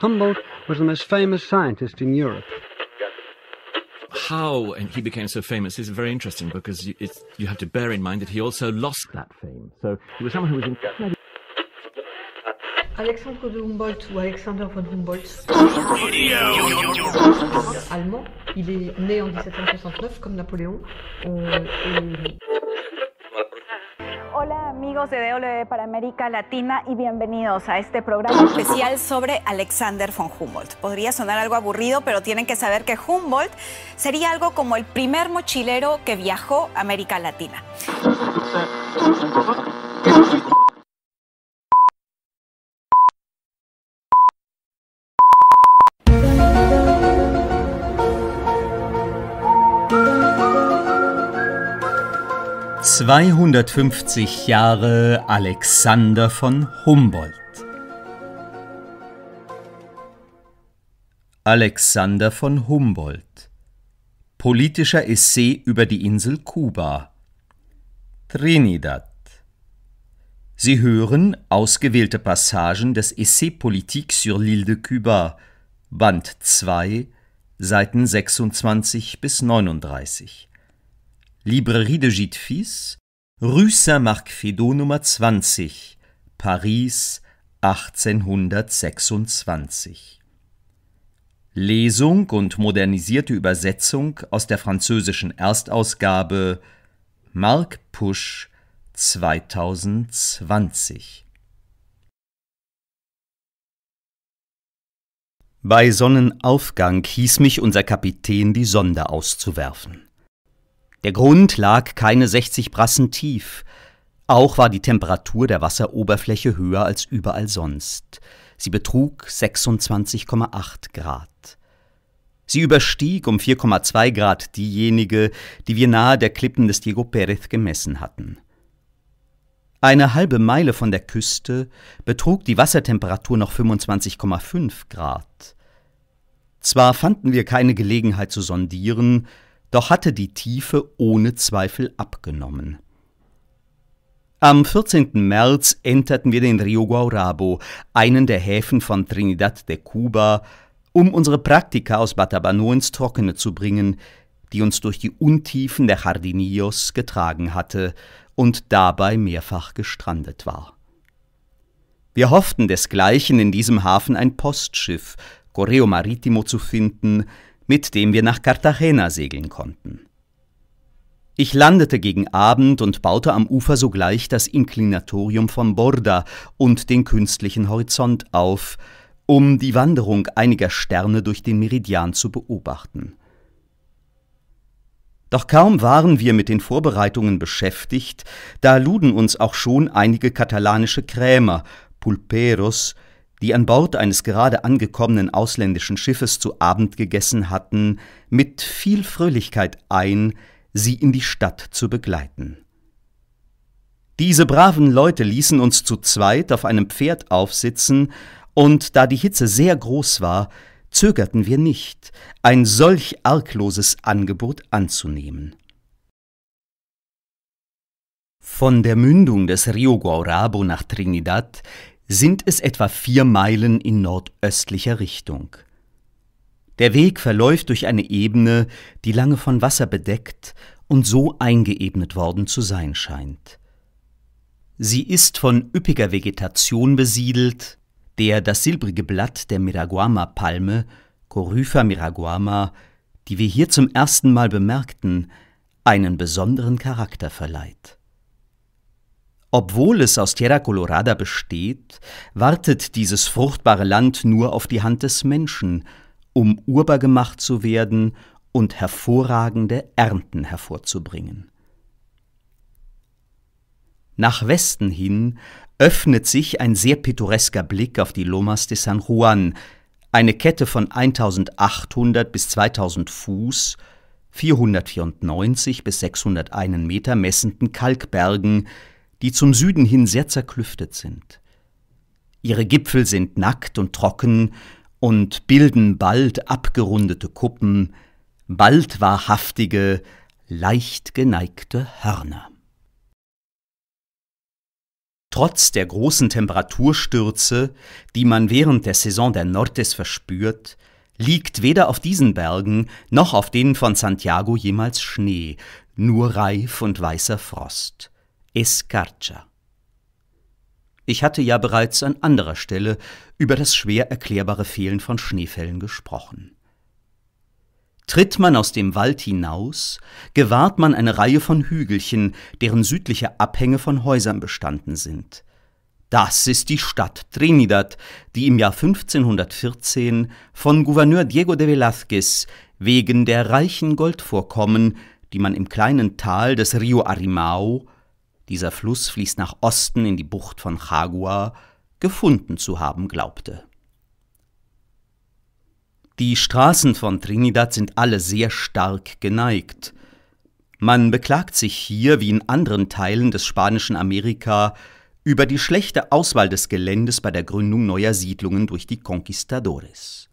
Humboldt was the most famous scientist in Europe. How he became so famous is very interesting because you, you have to bear in mind that he also lost that fame. So he was someone who was in. Alexandre de Humboldt Alexander von Humboldt. Radio. Allemand. en 1769 Hola amigos de DOLE para América Latina y bienvenidos a este programa especial sobre Alexander von Humboldt. Podría sonar algo aburrido, pero tienen que saber que Humboldt sería algo como el primer mochilero que viajó a América Latina. 250 Jahre Alexander von Humboldt Alexander von Humboldt Politischer Essay über die Insel Kuba Trinidad Sie hören ausgewählte Passagen des Essay Politique sur l'île de Cuba, Band 2, Seiten 26 bis 39. Librairie de Gitfis, Rue Saint-Marc-Fédot Nummer 20, Paris 1826. Lesung und modernisierte Übersetzung aus der französischen Erstausgabe Marc Pusch 2020. Bei Sonnenaufgang hieß mich unser Kapitän, die Sonde auszuwerfen. Der Grund lag keine 60 Brassen tief. Auch war die Temperatur der Wasseroberfläche höher als überall sonst. Sie betrug 26,8 Grad. Sie überstieg um 4,2 Grad diejenige, die wir nahe der Klippen des Diego Perez gemessen hatten. Eine halbe Meile von der Küste betrug die Wassertemperatur noch 25,5 Grad. Zwar fanden wir keine Gelegenheit zu sondieren, doch hatte die Tiefe ohne Zweifel abgenommen. Am 14. März enterten wir den Rio Guaurabo, einen der Häfen von Trinidad de Cuba, um unsere Praktika aus Batabano ins Trockene zu bringen, die uns durch die Untiefen der Jardinillos getragen hatte und dabei mehrfach gestrandet war. Wir hofften desgleichen in diesem Hafen ein Postschiff, Correo Maritimo, zu finden, mit dem wir nach Cartagena segeln konnten. Ich landete gegen Abend und baute am Ufer sogleich das Inklinatorium von Borda und den künstlichen Horizont auf, um die Wanderung einiger Sterne durch den Meridian zu beobachten. Doch kaum waren wir mit den Vorbereitungen beschäftigt, da luden uns auch schon einige katalanische Krämer, Pulperos, die an Bord eines gerade angekommenen ausländischen Schiffes zu Abend gegessen hatten, mit viel Fröhlichkeit ein, sie in die Stadt zu begleiten. Diese braven Leute ließen uns zu zweit auf einem Pferd aufsitzen, und da die Hitze sehr groß war, zögerten wir nicht, ein solch argloses Angebot anzunehmen. Von der Mündung des Rio Guaurabo nach Trinidad sind es etwa vier Meilen in nordöstlicher Richtung. Der Weg verläuft durch eine Ebene, die lange von Wasser bedeckt und so eingeebnet worden zu sein scheint. Sie ist von üppiger Vegetation besiedelt, der das silbrige Blatt der Miraguama-Palme, Corypha miraguama, die wir hier zum ersten Mal bemerkten, einen besonderen Charakter verleiht. Obwohl es aus Tierra Colorada besteht, wartet dieses fruchtbare Land nur auf die Hand des Menschen, um urbar gemacht zu werden und hervorragende Ernten hervorzubringen. Nach Westen hin öffnet sich ein sehr pittoresker Blick auf die Lomas de San Juan, eine Kette von 1800 bis 2000 Fuß, 494 bis 601 Meter messenden Kalkbergen, die zum Süden hin sehr zerklüftet sind. Ihre Gipfel sind nackt und trocken und bilden bald abgerundete Kuppen, bald wahrhaftige, leicht geneigte Hörner. Trotz der großen Temperaturstürze, die man während der Saison der Nortes verspürt, liegt weder auf diesen Bergen noch auf denen von Santiago jemals Schnee, nur reif und weißer Frost. Escarcha. Ich hatte ja bereits an anderer Stelle über das schwer erklärbare Fehlen von Schneefällen gesprochen. Tritt man aus dem Wald hinaus, gewahrt man eine Reihe von Hügelchen, deren südliche Abhänge von Häusern bestanden sind. Das ist die Stadt Trinidad, die im Jahr 1514 von Gouverneur Diego de Velazquez wegen der reichen Goldvorkommen, die man im kleinen Tal des Rio Arimao dieser Fluss fließt nach Osten in die Bucht von Chagua, gefunden zu haben glaubte. Die Straßen von Trinidad sind alle sehr stark geneigt. Man beklagt sich hier wie in anderen Teilen des spanischen Amerika über die schlechte Auswahl des Geländes bei der Gründung neuer Siedlungen durch die Conquistadores.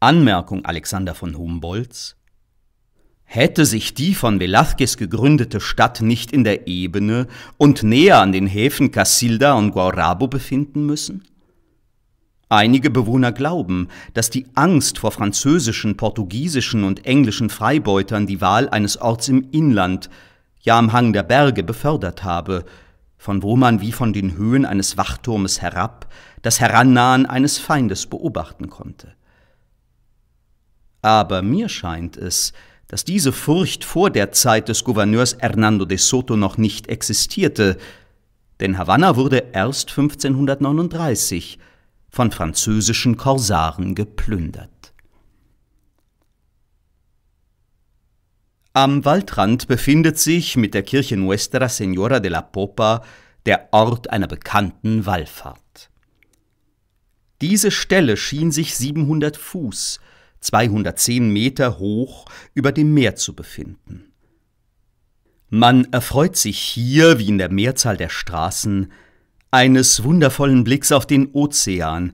Anmerkung Alexander von Humboldts Hätte sich die von Velazquez gegründete Stadt nicht in der Ebene und näher an den Häfen Casilda und Guarabo befinden müssen? Einige Bewohner glauben, dass die Angst vor französischen, portugiesischen und englischen Freibeutern die Wahl eines Orts im Inland, ja am Hang der Berge, befördert habe, von wo man wie von den Höhen eines Wachturmes herab das Herannahen eines Feindes beobachten konnte. Aber mir scheint es, dass diese Furcht vor der Zeit des Gouverneurs Hernando de Soto noch nicht existierte, denn Havanna wurde erst 1539 von französischen Korsaren geplündert. Am Waldrand befindet sich mit der Kirche Nuestra Señora de la Popa der Ort einer bekannten Wallfahrt. Diese Stelle schien sich 700 Fuß 210 Meter hoch über dem Meer zu befinden. Man erfreut sich hier, wie in der Mehrzahl der Straßen, eines wundervollen Blicks auf den Ozean,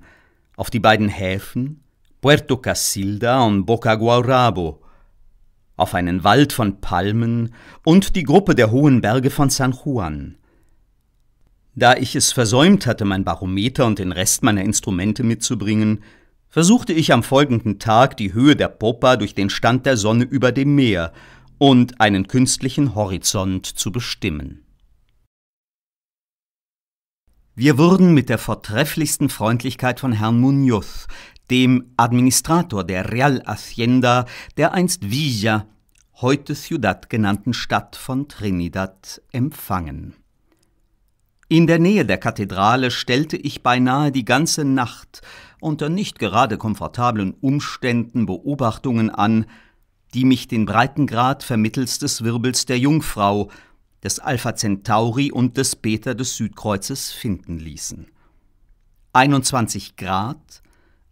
auf die beiden Häfen, Puerto Casilda und Boca Guaurabo, auf einen Wald von Palmen und die Gruppe der hohen Berge von San Juan. Da ich es versäumt hatte, mein Barometer und den Rest meiner Instrumente mitzubringen, versuchte ich am folgenden Tag die Höhe der Popa durch den Stand der Sonne über dem Meer und einen künstlichen Horizont zu bestimmen. Wir wurden mit der vortrefflichsten Freundlichkeit von Herrn Munoz, dem Administrator der Real Hacienda, der einst Villa, heute Ciudad genannten Stadt von Trinidad, empfangen. In der Nähe der Kathedrale stellte ich beinahe die ganze Nacht unter nicht gerade komfortablen Umständen Beobachtungen an, die mich den Breitengrad vermittels des Wirbels der Jungfrau, des Alpha Centauri und des Beta des Südkreuzes finden ließen. 21 Grad,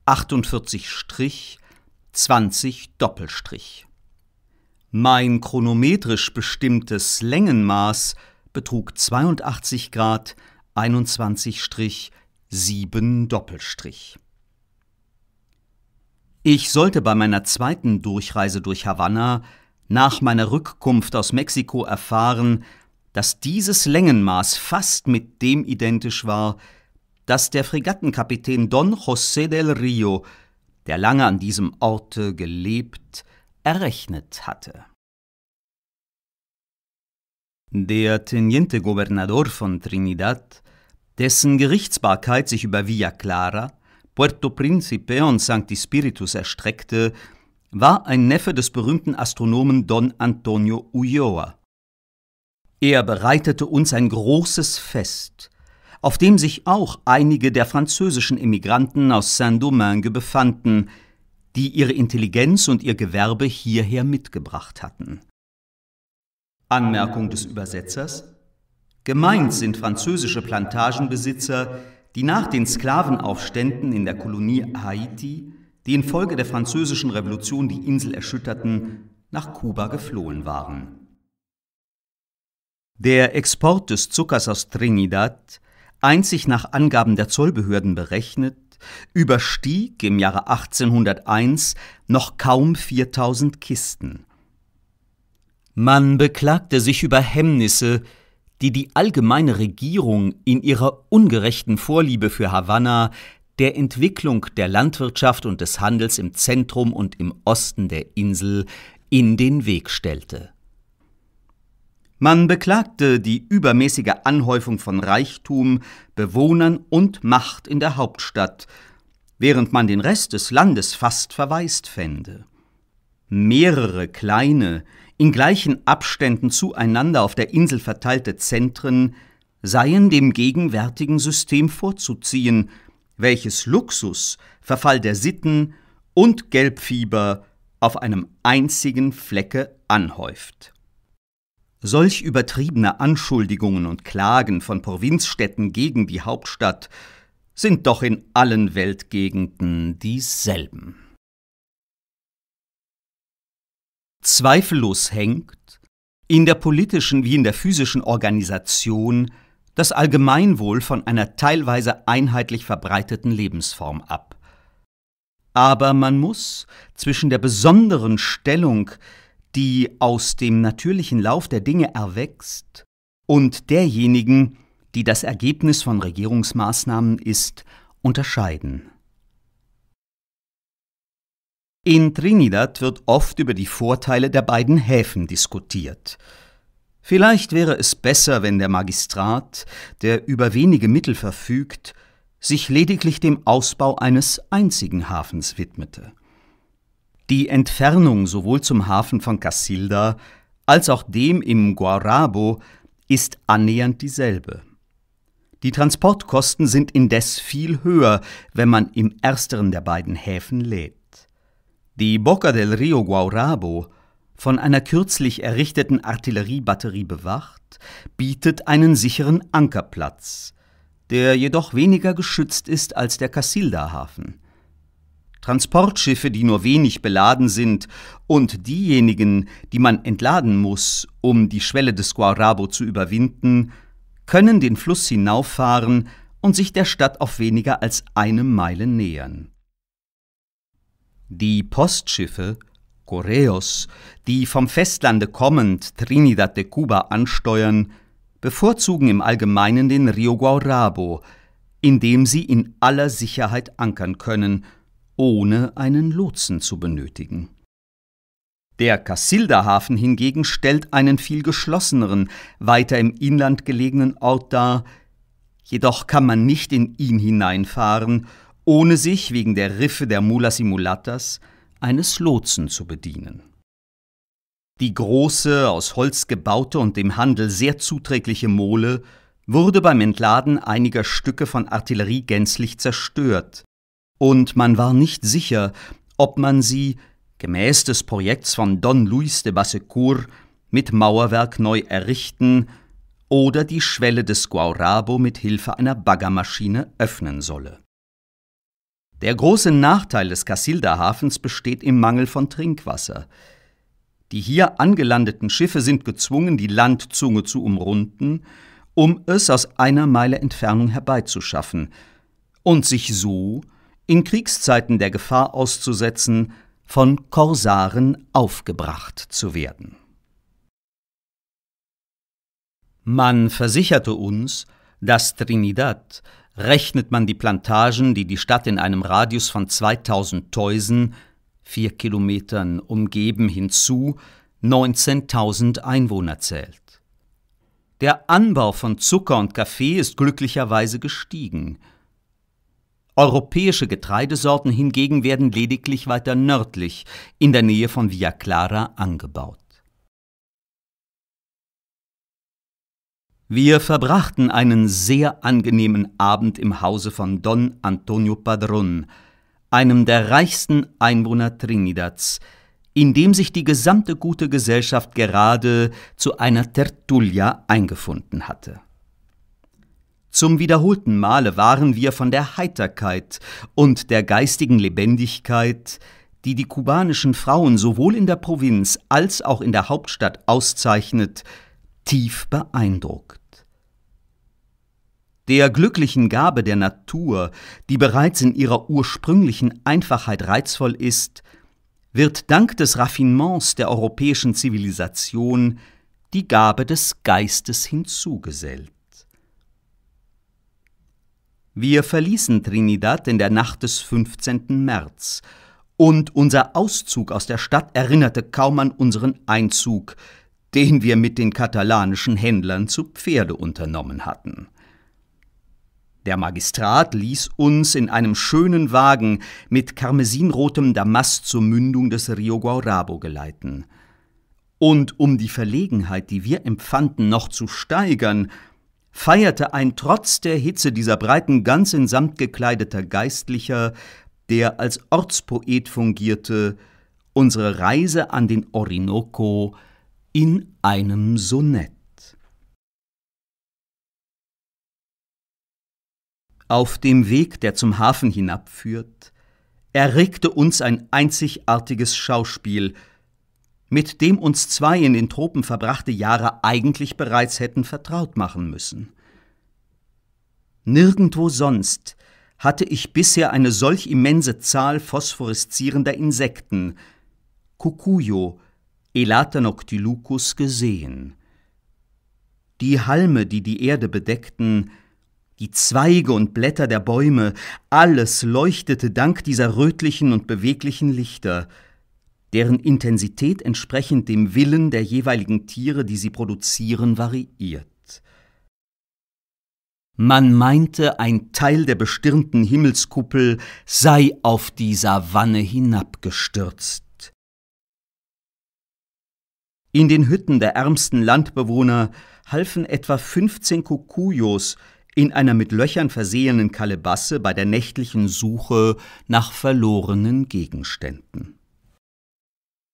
48 Strich, 20 Doppelstrich. Mein chronometrisch bestimmtes Längenmaß – betrug 82 Grad 21-7 Strich Doppelstrich. Ich sollte bei meiner zweiten Durchreise durch Havanna nach meiner Rückkunft aus Mexiko erfahren, dass dieses Längenmaß fast mit dem identisch war, das der Fregattenkapitän Don José del Rio, der lange an diesem Orte gelebt, errechnet hatte. Der Teniente Gobernador von Trinidad, dessen Gerichtsbarkeit sich über Villa Clara, Puerto Principe und Sancti Spiritus erstreckte, war ein Neffe des berühmten Astronomen Don Antonio Ulloa. Er bereitete uns ein großes Fest, auf dem sich auch einige der französischen Emigranten aus Saint-Domingue befanden, die ihre Intelligenz und ihr Gewerbe hierher mitgebracht hatten. Anmerkung des Übersetzers. Gemeint sind französische Plantagenbesitzer, die nach den Sklavenaufständen in der Kolonie Haiti, die infolge der französischen Revolution die Insel erschütterten, nach Kuba geflohen waren. Der Export des Zuckers aus Trinidad, einzig nach Angaben der Zollbehörden berechnet, überstieg im Jahre 1801 noch kaum 4000 Kisten. Man beklagte sich über Hemmnisse, die die allgemeine Regierung in ihrer ungerechten Vorliebe für Havanna, der Entwicklung der Landwirtschaft und des Handels im Zentrum und im Osten der Insel in den Weg stellte. Man beklagte die übermäßige Anhäufung von Reichtum, Bewohnern und Macht in der Hauptstadt, während man den Rest des Landes fast verwaist fände. Mehrere kleine, in gleichen Abständen zueinander auf der Insel verteilte Zentren seien dem gegenwärtigen System vorzuziehen, welches Luxus, Verfall der Sitten und Gelbfieber auf einem einzigen Flecke anhäuft. Solch übertriebene Anschuldigungen und Klagen von Provinzstädten gegen die Hauptstadt sind doch in allen Weltgegenden dieselben. Zweifellos hängt, in der politischen wie in der physischen Organisation, das Allgemeinwohl von einer teilweise einheitlich verbreiteten Lebensform ab. Aber man muss zwischen der besonderen Stellung, die aus dem natürlichen Lauf der Dinge erwächst, und derjenigen, die das Ergebnis von Regierungsmaßnahmen ist, unterscheiden. In Trinidad wird oft über die Vorteile der beiden Häfen diskutiert. Vielleicht wäre es besser, wenn der Magistrat, der über wenige Mittel verfügt, sich lediglich dem Ausbau eines einzigen Hafens widmete. Die Entfernung sowohl zum Hafen von Casilda als auch dem im Guarabo ist annähernd dieselbe. Die Transportkosten sind indes viel höher, wenn man im ersteren der beiden Häfen lädt die Boca del Rio Guaurabo, von einer kürzlich errichteten Artilleriebatterie bewacht, bietet einen sicheren Ankerplatz, der jedoch weniger geschützt ist als der Casilda-Hafen. Transportschiffe, die nur wenig beladen sind, und diejenigen, die man entladen muss, um die Schwelle des Guarabo zu überwinden, können den Fluss hinauffahren und sich der Stadt auf weniger als eine Meile nähern. Die Postschiffe Correos, die vom Festlande kommend Trinidad de Cuba ansteuern, bevorzugen im Allgemeinen den Rio Guaurabo, in dem sie in aller Sicherheit ankern können, ohne einen Lotsen zu benötigen. Der Casilda-Hafen hingegen stellt einen viel geschlosseneren, weiter im Inland gelegenen Ort dar, jedoch kann man nicht in ihn hineinfahren ohne sich wegen der Riffe der Mulas y Mulattas eines Lotsen zu bedienen. Die große, aus Holz gebaute und dem Handel sehr zuträgliche Mole wurde beim Entladen einiger Stücke von Artillerie gänzlich zerstört, und man war nicht sicher, ob man sie, gemäß des Projekts von Don Luis de Bassecour, mit Mauerwerk neu errichten oder die Schwelle des Guaurabo mit Hilfe einer Baggermaschine öffnen solle. Der große Nachteil des casilda Hafens besteht im Mangel von Trinkwasser. Die hier angelandeten Schiffe sind gezwungen, die Landzunge zu umrunden, um es aus einer Meile Entfernung herbeizuschaffen und sich so in Kriegszeiten der Gefahr auszusetzen, von Korsaren aufgebracht zu werden. Man versicherte uns, dass Trinidad rechnet man die Plantagen, die die Stadt in einem Radius von 2000 Teusen, vier Kilometern umgeben, hinzu, 19.000 Einwohner zählt. Der Anbau von Zucker und Kaffee ist glücklicherweise gestiegen. Europäische Getreidesorten hingegen werden lediglich weiter nördlich, in der Nähe von Via Clara, angebaut. Wir verbrachten einen sehr angenehmen Abend im Hause von Don Antonio Padron, einem der reichsten Einwohner Trinidads, in dem sich die gesamte gute Gesellschaft gerade zu einer Tertulia eingefunden hatte. Zum wiederholten Male waren wir von der Heiterkeit und der geistigen Lebendigkeit, die die kubanischen Frauen sowohl in der Provinz als auch in der Hauptstadt auszeichnet, tief beeindruckt der glücklichen Gabe der Natur, die bereits in ihrer ursprünglichen Einfachheit reizvoll ist, wird dank des Raffinements der europäischen Zivilisation die Gabe des Geistes hinzugesellt. Wir verließen Trinidad in der Nacht des 15. März, und unser Auszug aus der Stadt erinnerte kaum an unseren Einzug, den wir mit den katalanischen Händlern zu Pferde unternommen hatten. Der Magistrat ließ uns in einem schönen Wagen mit karmesinrotem Damast zur Mündung des Rio Guaurabo geleiten. Und um die Verlegenheit, die wir empfanden, noch zu steigern, feierte ein trotz der Hitze dieser Breiten ganz in Samt gekleideter Geistlicher, der als Ortspoet fungierte, unsere Reise an den Orinoco in einem Sonett. auf dem Weg, der zum Hafen hinabführt, erregte uns ein einzigartiges Schauspiel, mit dem uns zwei in den Tropen verbrachte Jahre eigentlich bereits hätten vertraut machen müssen. Nirgendwo sonst hatte ich bisher eine solch immense Zahl phosphoreszierender Insekten, Cucuyo, Elatenoctilucus, gesehen. Die Halme, die die Erde bedeckten, die Zweige und Blätter der Bäume, alles leuchtete dank dieser rötlichen und beweglichen Lichter, deren Intensität entsprechend dem Willen der jeweiligen Tiere, die sie produzieren, variiert. Man meinte, ein Teil der bestirnten Himmelskuppel sei auf die Savanne hinabgestürzt. In den Hütten der ärmsten Landbewohner halfen etwa 15 Kukuyos, in einer mit Löchern versehenen Kalebasse bei der nächtlichen Suche nach verlorenen Gegenständen.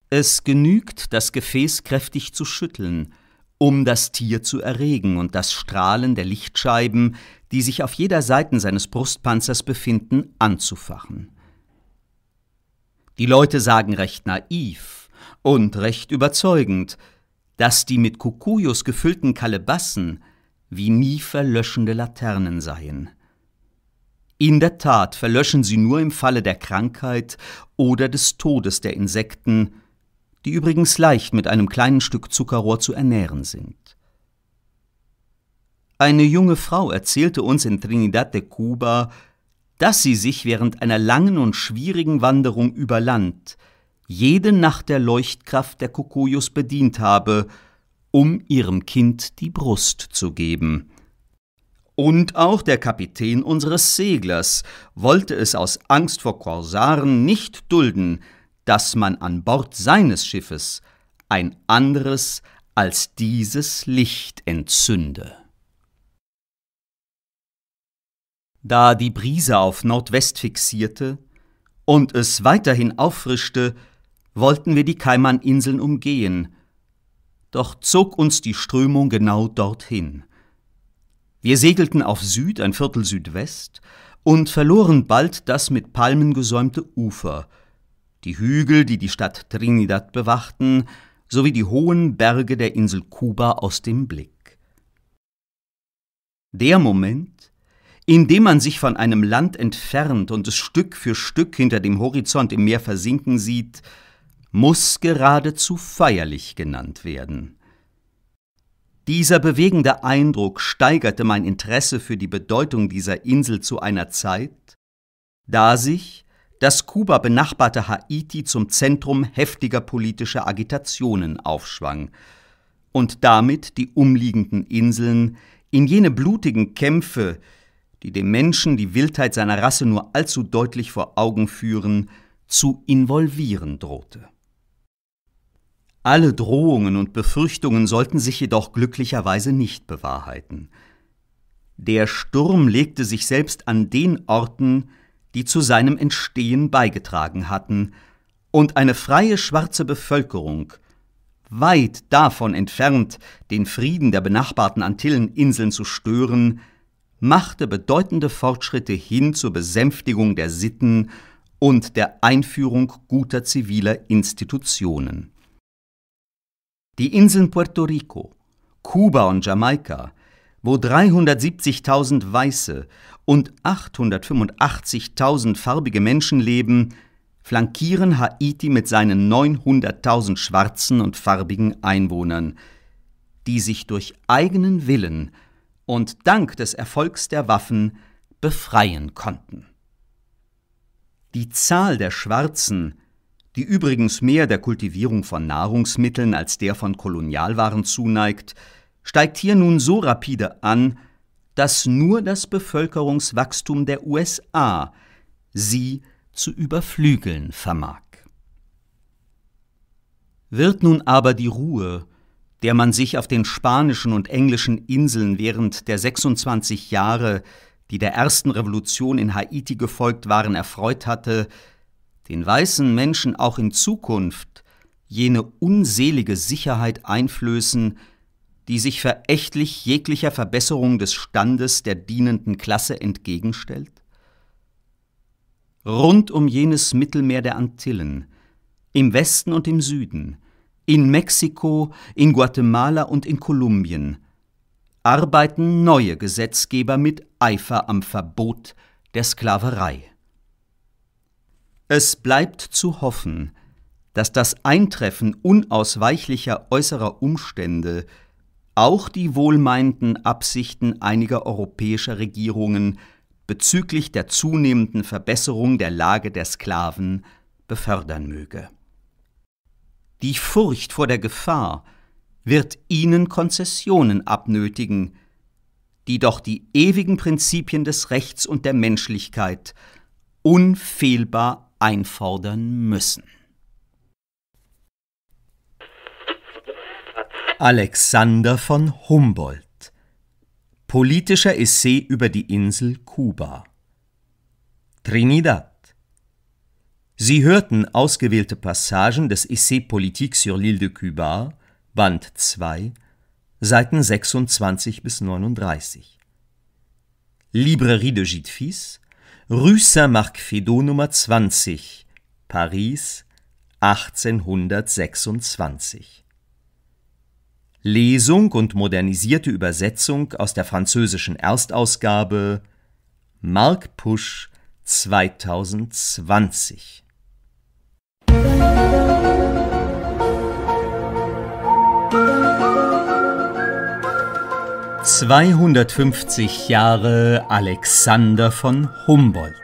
Es genügt, das Gefäß kräftig zu schütteln, um das Tier zu erregen und das Strahlen der Lichtscheiben, die sich auf jeder Seite seines Brustpanzers befinden, anzufachen. Die Leute sagen recht naiv und recht überzeugend, dass die mit Kukuyos gefüllten Kalebassen wie nie verlöschende Laternen seien. In der Tat verlöschen sie nur im Falle der Krankheit oder des Todes der Insekten, die übrigens leicht mit einem kleinen Stück Zuckerrohr zu ernähren sind. Eine junge Frau erzählte uns in Trinidad de Cuba, dass sie sich während einer langen und schwierigen Wanderung über Land jede Nacht der Leuchtkraft der Kokojos bedient habe – um ihrem Kind die Brust zu geben. Und auch der Kapitän unseres Seglers wollte es aus Angst vor Korsaren nicht dulden, dass man an Bord seines Schiffes ein anderes als dieses Licht entzünde. Da die Brise auf Nordwest fixierte und es weiterhin auffrischte, wollten wir die Kaimaninseln umgehen doch zog uns die Strömung genau dorthin. Wir segelten auf Süd, ein Viertel Südwest, und verloren bald das mit Palmen gesäumte Ufer, die Hügel, die die Stadt Trinidad bewachten, sowie die hohen Berge der Insel Kuba aus dem Blick. Der Moment, in dem man sich von einem Land entfernt und es Stück für Stück hinter dem Horizont im Meer versinken sieht, muss geradezu feierlich genannt werden. Dieser bewegende Eindruck steigerte mein Interesse für die Bedeutung dieser Insel zu einer Zeit, da sich das Kuba benachbarte Haiti zum Zentrum heftiger politischer Agitationen aufschwang und damit die umliegenden Inseln in jene blutigen Kämpfe, die dem Menschen die Wildheit seiner Rasse nur allzu deutlich vor Augen führen, zu involvieren drohte. Alle Drohungen und Befürchtungen sollten sich jedoch glücklicherweise nicht bewahrheiten. Der Sturm legte sich selbst an den Orten, die zu seinem Entstehen beigetragen hatten, und eine freie schwarze Bevölkerung, weit davon entfernt, den Frieden der benachbarten Antilleninseln zu stören, machte bedeutende Fortschritte hin zur Besänftigung der Sitten und der Einführung guter ziviler Institutionen. Die Inseln Puerto Rico, Kuba und Jamaika, wo 370.000 weiße und 885.000 farbige Menschen leben, flankieren Haiti mit seinen 900.000 schwarzen und farbigen Einwohnern, die sich durch eigenen Willen und dank des Erfolgs der Waffen befreien konnten. Die Zahl der Schwarzen die übrigens mehr der Kultivierung von Nahrungsmitteln als der von Kolonialwaren zuneigt, steigt hier nun so rapide an, dass nur das Bevölkerungswachstum der USA sie zu überflügeln vermag. Wird nun aber die Ruhe, der man sich auf den spanischen und englischen Inseln während der 26 Jahre, die der ersten Revolution in Haiti gefolgt waren, erfreut hatte, den weißen Menschen auch in Zukunft jene unselige Sicherheit einflößen, die sich verächtlich jeglicher Verbesserung des Standes der dienenden Klasse entgegenstellt? Rund um jenes Mittelmeer der Antillen, im Westen und im Süden, in Mexiko, in Guatemala und in Kolumbien, arbeiten neue Gesetzgeber mit Eifer am Verbot der Sklaverei. Es bleibt zu hoffen, dass das Eintreffen unausweichlicher äußerer Umstände auch die wohlmeinten Absichten einiger europäischer Regierungen bezüglich der zunehmenden Verbesserung der Lage der Sklaven befördern möge. Die Furcht vor der Gefahr wird ihnen Konzessionen abnötigen, die doch die ewigen Prinzipien des Rechts und der Menschlichkeit unfehlbar einfordern müssen. Alexander von Humboldt Politischer Essay über die Insel Kuba Trinidad Sie hörten ausgewählte Passagen des Essay Politique sur l'île de Cuba, Band 2, Seiten 26 bis 39. Librairie de Gitfis, Rue Saint-Marc-Fedot Nummer 20, Paris 1826. Lesung und modernisierte Übersetzung aus der französischen Erstausgabe Mark Pusch 2020. Musik 250 Jahre Alexander von Humboldt.